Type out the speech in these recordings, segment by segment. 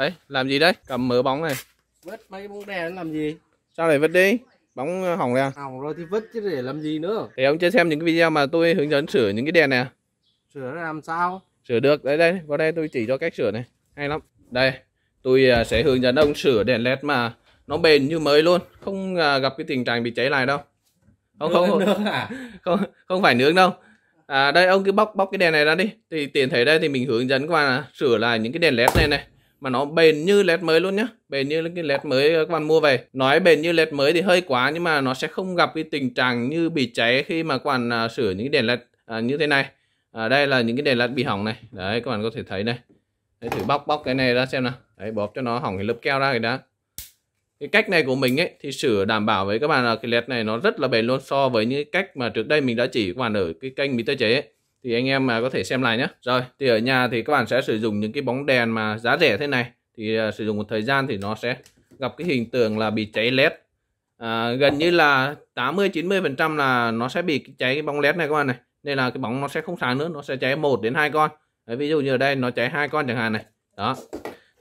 đấy làm gì đấy cầm mở bóng này vứt mấy bóng đèn làm gì sao lại vứt đi bóng ờ, hỏng ra à? hỏng rồi thì vứt chứ để làm gì nữa để ông chưa xem những cái video mà tôi hướng dẫn sửa những cái đèn này sửa làm sao sửa được đấy đây vào đây tôi chỉ cho cách sửa này hay lắm đây tôi ờ, sẽ hướng dẫn ông sửa đèn led mà nó bền như mới luôn không ờ, gặp cái tình trạng bị cháy lại đâu không không không, à? không không phải nướng đâu à đây ông cứ bóc bóc cái đèn này ra đi thì tiền thấy đây thì mình hướng dẫn qua là sửa lại những cái đèn led này này mà nó bền như led mới luôn nhá bền như cái led mới ờ, các bạn mua về nói bền như led mới thì hơi quá nhưng mà nó sẽ không gặp cái tình trạng như bị cháy khi mà các bạn à, sửa những cái đèn led à, như thế này à, đây là những cái đèn led bị hỏng này đấy các bạn có thể thấy này đấy, thử bóc bóc cái này ra xem nào đấy bóp cho nó hỏng cái lớp keo ra rồi đã cái cách này của mình ấy thì sửa đảm bảo với các bạn là cái led này nó rất là bền luôn so với những cách mà trước đây mình đã chỉ các bạn ở cái kênh mì tơ chế ấy thì anh em mà có thể xem lại nhé rồi thì ở nhà thì các bạn sẽ sử dụng những cái bóng đèn mà giá rẻ thế này thì uh, sử dụng một thời gian thì nó sẽ gặp cái hình tượng là bị cháy led à, gần như là 80 90 phần trăm là nó sẽ bị cháy cái bóng led này các bạn này nên là cái bóng nó sẽ không sáng nữa nó sẽ cháy một đến hai con Đấy, ví dụ như ở đây nó cháy hai con chẳng hạn này đó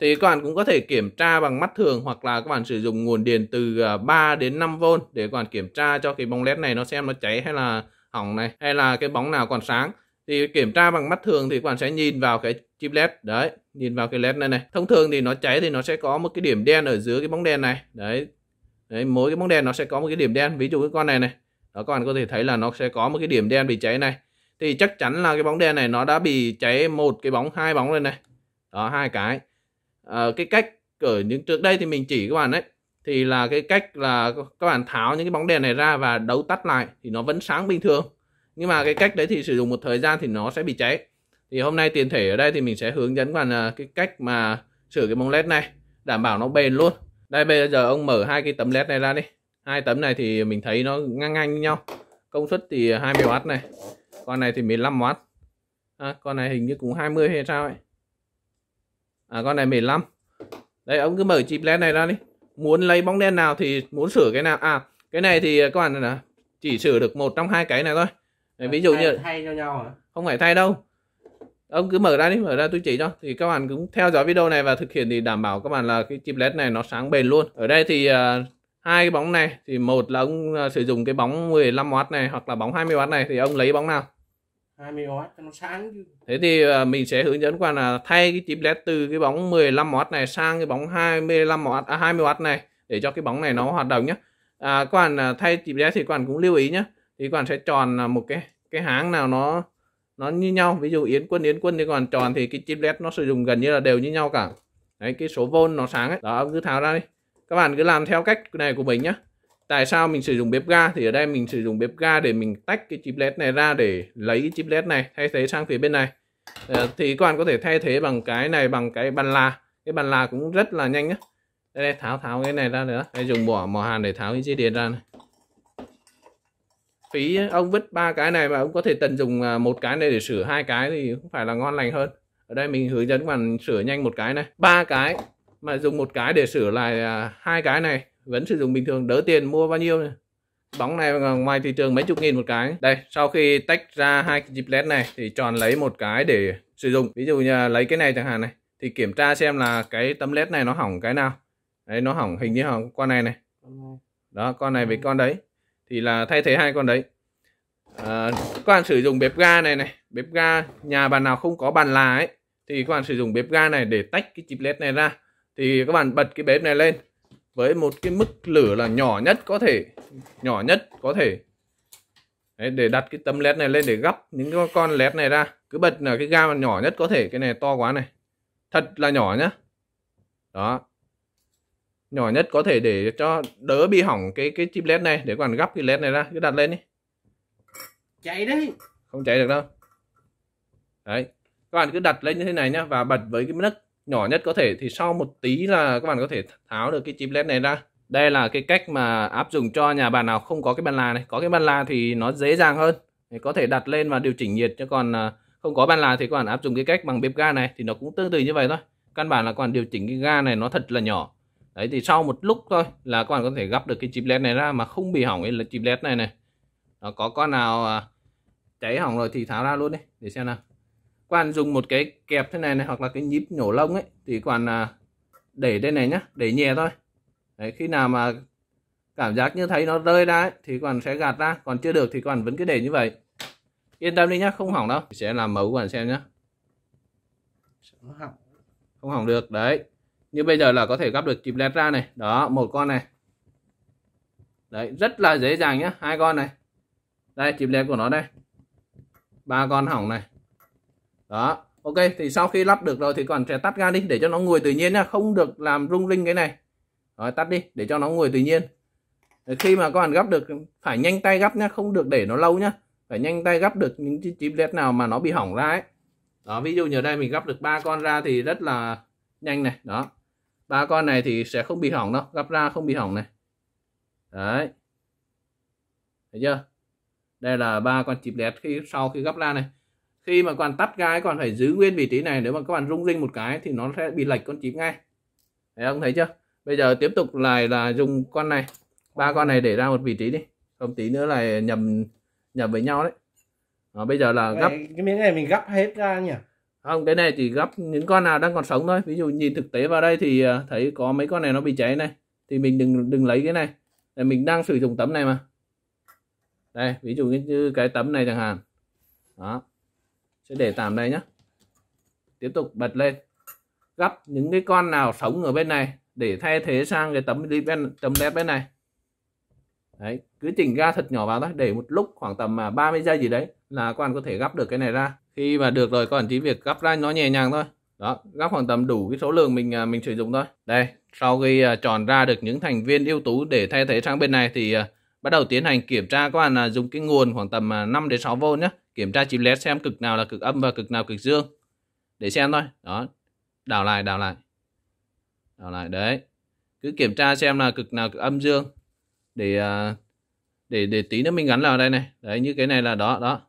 thì các bạn cũng có thể kiểm tra bằng mắt thường hoặc là các bạn sử dụng nguồn điện từ 3 à, đến 5V để các bạn kiểm tra cho cái bóng led này nó xem nó cháy hay là hỏng này hay là cái bóng nào còn sáng thì kiểm tra bằng mắt thường thì các bạn sẽ nhìn vào cái chip led đấy nhìn vào cái led này này thông thường thì nó cháy thì nó sẽ có một cái điểm đen ở dưới cái bóng đèn này đấy đấy mỗi cái bóng đèn nó sẽ có một cái điểm đen ví dụ cái con này này đó các bạn có thể thấy là nó sẽ có một cái điểm đen bị cháy này thì chắc chắn là cái bóng đèn này nó đã bị cháy một cái bóng hai bóng lên này đó hai cái à, cái cách ở những trước đây thì mình chỉ các bạn đấy thì là cái cách là các bạn tháo những cái bóng đèn này ra và đấu tắt lại thì nó vẫn sáng bình thường nhưng mà cái cách đấy thì sử dụng một thời gian thì nó sẽ bị cháy thì hôm nay tiền thể ở đây thì mình sẽ hướng dẫn bạn à, cái cách mà sửa cái bóng led này đảm bảo nó bền luôn đây bây giờ ông mở hai cái tấm led này ra đi hai tấm này thì mình thấy nó ngang ngang với nhau công suất thì 20W này con này thì 15W à, con này hình như cũng 20 hay sao ấy à, con này 15 đây ông cứ mở chip led này ra đi muốn lấy bóng đen nào thì muốn sửa cái nào à cái này thì à, các bạn à, chỉ sửa được một trong hai cái này thôi Đấy, ờ, ví dụ thay, như thay cho nhau hả? Không phải thay đâu. Ông cứ mở ra đi, mở ra tôi chỉ cho. Thì các bạn cũng theo dõi video này và thực hiện thì đảm bảo các bạn là cái chip LED này nó sáng bền luôn. Ở đây thì uh, hai cái bóng này thì một là ông uh, sử dụng cái bóng 15W này hoặc là bóng 20W này thì ông lấy bóng nào? 20W cho nó sáng chứ. Thế thì uh, mình sẽ hướng dẫn các bạn là thay cái chip LED từ cái bóng 15W này sang cái bóng 25W à 20W này để cho cái bóng này nó hoạt động nhé. À, các bạn thay chip LED thì các bạn cũng lưu ý nhé thì các bạn sẽ chọn à, một cái cái hãng nào nó nó như nhau ví dụ yến quân yến quân thì các bạn chọn thì cái chip led nó sử dụng gần như là đều như nhau cả đấy cái số vôn nó sáng ấy đó cứ tháo ra đi các bạn cứ làm theo cách này của mình nhá tại sao mình sử dụng bếp ga thì ở đây mình sử dụng bếp ga để mình tách cái chip led này ra để lấy cái chip led này thay thế sang phía bên này ờ, thì các bạn có thể thay thế bằng cái này bằng cái bàn là cái bàn là cũng rất là nhanh nhá đây, đây tháo tháo cái này ra nữa đây dùng bỏ mỏ hàn để tháo cái dây điện ra này phí ông vứt ba cái này mà ông có thể tận dụng à, một cái này để sửa hai cái thì không phải là ngon lành hơn ở đây mình hướng dẫn bạn sửa nhanh một cái này ba cái mà dùng một cái để sửa lại à, hai cái này vẫn sử dụng bình thường đỡ tiền mua bao nhiêu này bóng này ngoài thị trường mấy chục nghìn một cái đây sau khi tách ra hai cái led này thì chọn lấy một cái để sử dụng ví dụ như lấy cái này chẳng hạn này thì kiểm tra xem là cái tấm led này nó hỏng cái nào đấy nó hỏng hình như hỏng con này này đó con này với con đấy thì là thay thế hai con đấy à, các bạn sử dụng bếp ga này này bếp ga nhà bạn nào không có bàn là ấy thì các bạn sử dụng bếp ga này để tách cái chip led này ra thì các bạn bật cái bếp này lên với một cái mức lửa là nhỏ nhất có thể nhỏ nhất có thể Đấy, để đặt cái tấm led này lên để gấp những con led này ra cứ bật là cái ga nhỏ nhất có thể cái này to quá này thật là nhỏ nhá đó nhỏ nhất có thể để cho đỡ bị hỏng cái cái chip led này để còn gấp cái led này ra cứ đặt lên đi chạy đấy không chạy được đâu đấy các bạn cứ đặt lên như thế này nhá và bật với cái nấc nhỏ nhất có thể thì sau một tí là các bạn có thể tháo được cái chip led này ra đây là cái cách mà áp dụng cho nhà bạn nào không có cái bàn là này có cái bàn là thì nó dễ dàng hơn thì có thể đặt lên và điều chỉnh nhiệt chứ còn à, không có bàn là thì các bạn áp dụng cái cách bằng bếp ga này thì nó cũng tương tự như vậy thôi căn bản là các bạn điều chỉnh cái ga này nó thật là nhỏ đấy thì sau một lúc thôi là các bạn có thể gấp được cái chip led này ra mà không bị hỏng ấy là chip led này này nó có con nào à, cháy hỏng rồi thì tháo ra luôn đi để xem nào các bạn dùng một cái kẹp thế này này hoặc là cái nhíp nhổ lông ấy thì các bạn à, để đây này nhá để nhẹ thôi đấy, khi nào mà cảm giác như thấy nó rơi ra ấy, thì các bạn sẽ gạt ra còn chưa được thì các bạn vẫn cứ để như vậy yên tâm đi nhá không hỏng đâu sẽ làm mẫu các bạn xem nhá không hỏng không hỏng được đấy như bây giờ là có thể gắp được chìm lét ra này đó một con này đấy rất là dễ dàng nhá hai con này đây chìm lét của nó đây ba con hỏng này đó ok thì sau khi lắp được rồi thì còn sẽ tắt ga đi để cho nó nguội tự nhiên nhá không được làm rung linh cái này rồi tắt đi để cho nó nguội tự nhiên để khi mà các bạn gắp được phải nhanh tay gắp nhá không được để nó lâu nhá phải nhanh tay gắp được những chiếc chip led nào mà nó bị hỏng ra ấy đó ví dụ như đây mình gắp được ba con ra thì rất là nhanh này đó ba con này thì sẽ không bị hỏng đâu gấp ra không bị hỏng này đấy thấy chưa đây là ba con chip led khi sau khi gấp ra này khi mà còn tắt ga còn phải giữ nguyên vị trí này nếu mà các bạn rung rinh một cái thì nó sẽ bị lệch con chip ngay thấy không thấy chưa bây giờ tiếp tục lại là dùng con này ba con này để ra một vị trí đi không tí nữa là nhầm nhầm với nhau đấy à, bây giờ là gấp cái miếng này mình gấp hết ra nhỉ không cái này chỉ gấp những con nào đang còn sống thôi ví dụ nhìn thực tế vào đây thì à, thấy có mấy con này nó bị cháy này thì mình đừng đừng lấy cái này để mình đang sử dụng tấm này mà đây ví dụ như cái tấm này chẳng hạn đó sẽ để tạm đây nhé tiếp tục bật lên gấp những cái con nào sống ở bên này để thay thế sang cái tấm bên tấm led bên này đấy cứ chỉnh ga thật nhỏ vào thôi để một lúc khoảng tầm mà 30 giây gì đấy là các bạn có thể gắp được cái này ra khi mà được rồi các bạn chỉ việc gắp ra nó nhẹ nhàng thôi đó gắp khoảng tầm đủ cái số lượng mình à, mình sử dụng thôi đây sau khi tròn à, ra được những thành viên ưu tú để thay thế sang bên này thì à, bắt đầu tiến hành kiểm tra các bạn là dùng cái nguồn khoảng tầm 5 đến 6 V nhé kiểm tra chip led xem cực nào là cực âm và cực nào cực dương để xem thôi đó đảo lại đảo lại đảo lại đấy cứ kiểm tra xem là cực nào cực âm dương để à, để để tí nữa mình gắn vào đây này đấy như cái này là đó đó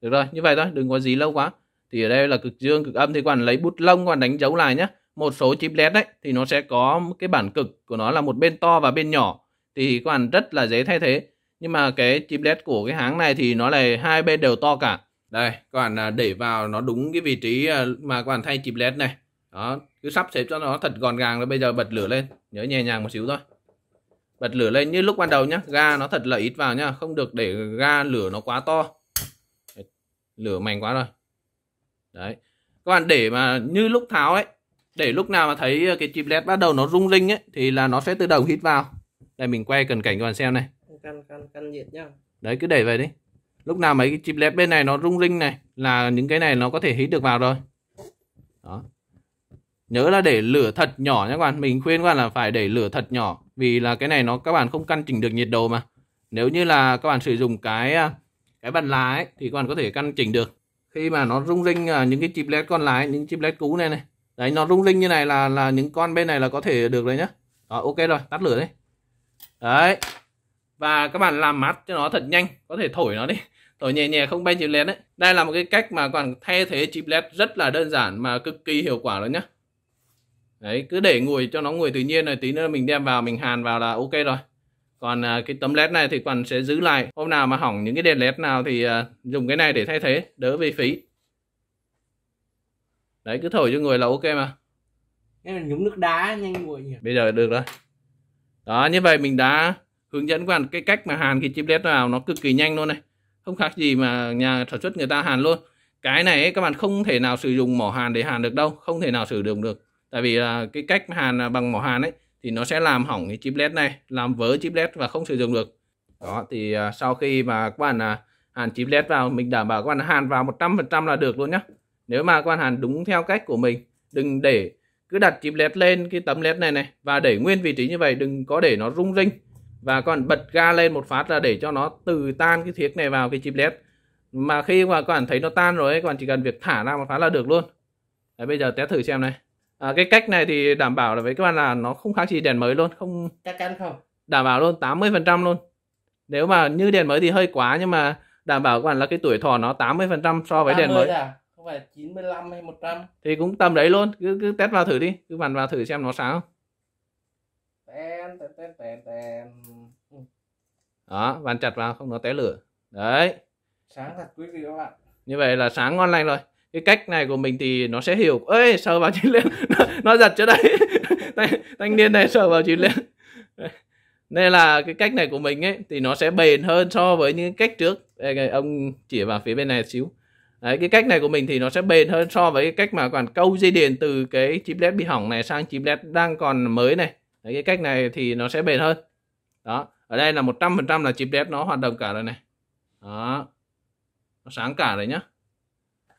được rồi như vậy thôi đừng có gì lâu quá thì ở đây là cực dương cực âm thì còn lấy bút lông còn đánh dấu lại nhé một số chip led đấy thì nó sẽ có cái bản cực của nó là một bên to và bên nhỏ thì còn rất là dễ thay thế nhưng mà cái chip led của cái hãng này thì nó là hai bên đều to cả đây các bạn à, để vào nó đúng cái vị trí à, mà các bạn thay chip led này đó cứ sắp xếp cho nó thật gọn gàng rồi bây giờ bật lửa lên nhớ nhẹ nhàng một xíu thôi bật lửa lên như lúc ban đầu nhá ga nó thật là ít vào nhá không được để ga lửa nó quá to lửa mạnh quá rồi đấy các bạn để mà như lúc tháo ấy để lúc nào mà thấy cái chip led bắt đầu nó rung rinh ấy thì là nó sẽ tự động hít vào đây mình quay cận cảnh cho bạn xem này căn căn căn nhiệt nhá đấy cứ để vậy đi lúc nào mấy cái chip led bên này nó rung rinh này là những cái này nó có thể hít được vào rồi đó nhớ là để lửa thật nhỏ nha các bạn mình khuyên các bạn là phải để lửa thật nhỏ vì là cái này nó các bạn không căn chỉnh được nhiệt độ mà nếu như là các bạn sử dụng cái à, cái bàn lái thì các bạn có thể căn chỉnh được khi mà nó rung rinh à, những cái chip led con lái những chip led cũ này này đấy nó rung rinh như này là là những con bên này là có thể được đấy nhá đó, ok rồi tắt lửa đi đấy và các bạn làm mát cho nó thật nhanh có thể thổi nó đi thổi nhẹ nhẹ không bay chip led đấy đây là một cái cách mà các bạn thay thế chip led rất là đơn giản mà cực kỳ hiệu quả luôn nhá đấy cứ để nguội cho nó nguội tự nhiên rồi tí nữa mình đem vào mình hàn vào là ok rồi còn à, cái tấm led này thì còn sẽ giữ lại hôm nào mà hỏng những cái đèn led nào thì à, dùng cái này để thay thế đỡ về phí đấy cứ thổi cho người là ok mà cái là nhúng nước đá nhanh nguội nhỉ bây giờ được rồi đó như vậy mình đã hướng dẫn các bạn cái cách mà hàn cái chip led vào nó cực kỳ nhanh luôn này không khác gì mà nhà sản xuất người ta hàn luôn cái này ấy, các bạn không thể nào sử dụng mỏ hàn để hàn được đâu không thể nào sử dụng được tại vì là cái cách hàn bằng mỏ hàn ấy thì nó sẽ làm hỏng cái chip led này làm vỡ chip led và không sử dụng được đó thì à, sau khi mà các bạn à, hàn chip led vào mình đảm bảo các bạn hàn vào 100% là được luôn nhá nếu mà các bạn hàn đúng theo cách của mình đừng để cứ đặt chip led lên cái tấm led này này và để nguyên vị trí như vậy đừng có để nó rung rinh và còn bật ga lên một phát là để cho nó từ tan cái thiết này vào cái chip led mà khi mà các bạn thấy nó tan rồi ấy, các bạn chỉ cần việc thả ra một phát là được luôn Đấy, bây giờ test thử xem này à, cái cách này thì đảm bảo là với các bạn là nó không khác gì đèn mới luôn không chắc chắn không đảm bảo luôn 80 phần trăm luôn nếu mà như đèn mới thì hơi quá nhưng mà đảm bảo các bạn là cái tuổi thọ nó 80 phần trăm so với đèn mới à? không phải 95 hay 100 thì cũng tầm đấy luôn cứ cứ test vào thử đi cứ bạn vào thử xem nó sao. không tên, tên, tên, tên. Ừ. đó bạn chặt vào không nó té lửa đấy sáng thật quý vị các bạn như vậy là sáng ngon lành rồi cái cách này của mình thì nó sẽ hiểu ơi sờ vào chị liên nó, nó giật chỗ đây, thanh niên này sờ vào chị liên nên là cái cách này của mình ấy thì nó sẽ bền hơn so với những cách trước đây, ông chỉ vào phía bên này xíu Đấy, cái cách này của mình thì nó sẽ bền hơn so với cái cách mà còn câu dây điện từ cái chiplet bị hỏng này sang chiplet đang còn mới này. Đấy, cái cách này thì nó sẽ bền hơn. Đó, ở đây là 100% là chiplet nó hoạt động cả rồi này. Đó. Nó sáng cả rồi nhá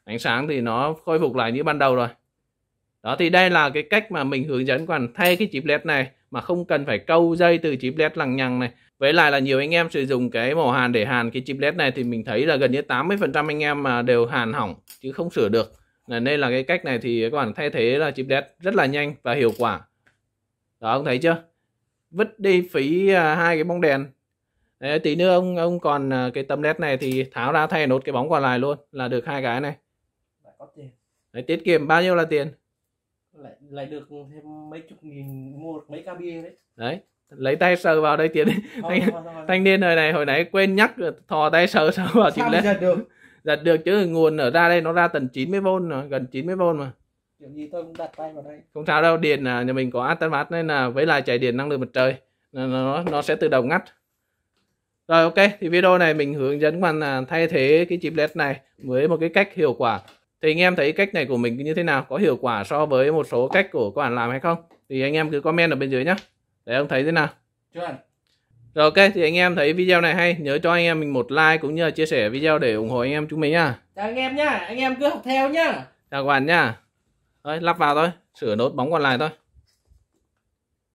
ánh sáng thì nó khôi phục lại như ban đầu rồi đó thì đây là cái cách mà mình hướng dẫn còn thay cái chip led này mà không cần phải câu dây từ chip led lằng nhằng này với lại là nhiều anh em sử dụng cái màu hàn để hàn cái chip led này thì mình thấy là gần như 80% anh em mà đều hàn hỏng chứ không sửa được nên là cái cách này thì các bạn thay thế là chip led rất là nhanh và hiệu quả đó ông thấy chưa vứt đi phí à, hai cái bóng đèn Đấy, tí nữa ông ông còn à, cái tấm led này thì tháo ra thay nốt cái bóng còn lại luôn là được hai cái này Đấy, tiết kiệm bao nhiêu là tiền lại, lại được thêm mấy chục nghìn mua được mấy ca bia đấy đấy lấy tay sờ vào đây tiền thanh, thanh niên hồi này hồi nãy quên nhắc thò tay sờ sờ vào chịu lên giật được giật được chứ nguồn ở ra đây nó ra tận 90V rồi gần 90V mà kiểu gì tôi cũng đặt tay vào đây không sao đâu điện là nhà mình có Atomart nên là với lại chạy điện năng lượng mặt trời nó nó sẽ tự động ngắt rồi ok thì video này mình hướng dẫn các bạn à, thay thế cái chip led này với một cái cách hiệu quả thì anh em thấy cách này của mình như thế nào có hiệu quả so với một số cách của các bạn làm hay không thì anh em cứ comment ở bên dưới nhé để ông thấy thế nào Chưa. rồi ok thì anh em thấy video này hay nhớ cho anh em mình một like cũng như là chia sẻ video để ủng hộ anh em chúng mình nhá chào anh em nhá anh em cứ học theo nhá chào các bạn nhá đấy lắp vào thôi sửa nốt bóng còn lại thôi